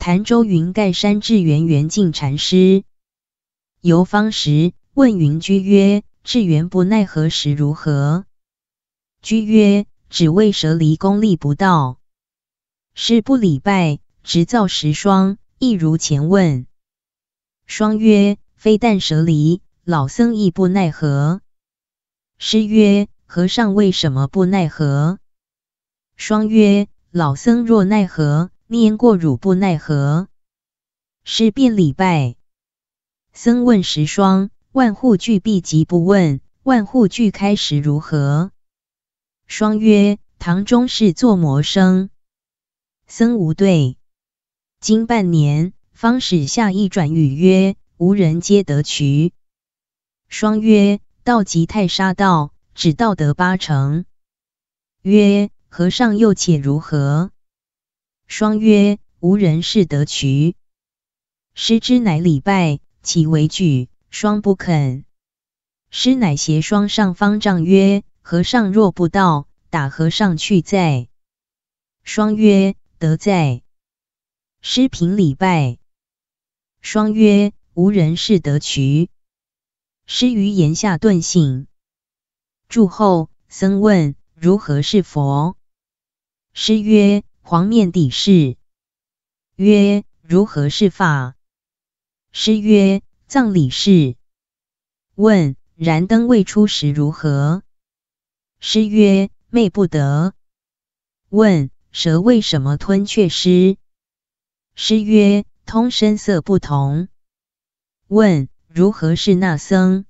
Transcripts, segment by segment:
潭州云盖山智源圆净禅师游方时，问云居曰：“智源不奈何时如何？”居曰：“只为舍离功力不到，师不礼拜，直造十双，亦如前问。”双曰：“非但舍离，老僧亦不奈何。”师曰：“和尚为什么不奈何？”双曰：“老僧若奈何？”念过汝不奈何，是便礼拜。僧问十双，万户俱闭即不问，万户俱开时如何？双曰：堂中是作魔生。僧无对。经半年，方始下一转语曰：无人皆得渠。双曰：道即太沙道，只道得八成。曰：和尚又且如何？双曰：“无人是得渠。”师之乃礼拜，岂为举，双不肯。师乃携双上方丈曰：“和尚若不到，打和尚去在。”双曰：“得在。”师平礼拜。双曰：“无人是得渠。”师于檐下顿醒。住后，僧问：“如何是佛？”师曰：黄面底士曰：“如何是法？”师曰：“葬礼事。”问：“燃灯未出时如何？”师曰：“昧不得。”问：“蛇为什么吞却师？”师曰：“通声色不同。”问：“如何是那僧？”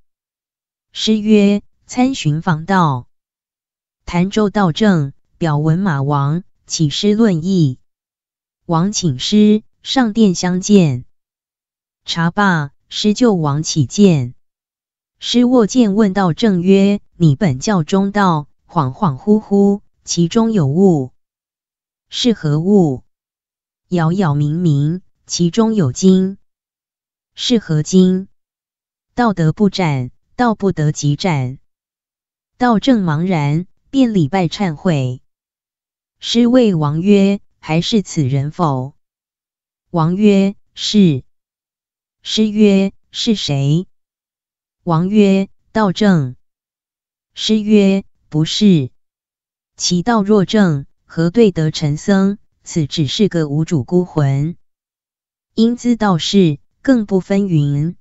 师曰：“参寻房道。”潭州道正表文马王。起师论义，王请师上殿相见。茶罢，师就王起见。师握剑问道正曰：“你本教中道，恍恍惚惚，其中有物，是何物？杳杳冥冥，其中有精，是何精？道德不斩，道不得即斩。”道正茫然，便礼拜忏悔。师谓王曰：“还是此人否？”王曰：“是。”师曰：“是谁？”王曰：“道正。”师曰：“不是。其道若正，何对得陈僧？此只是个无主孤魂，因兹道士更不分云。”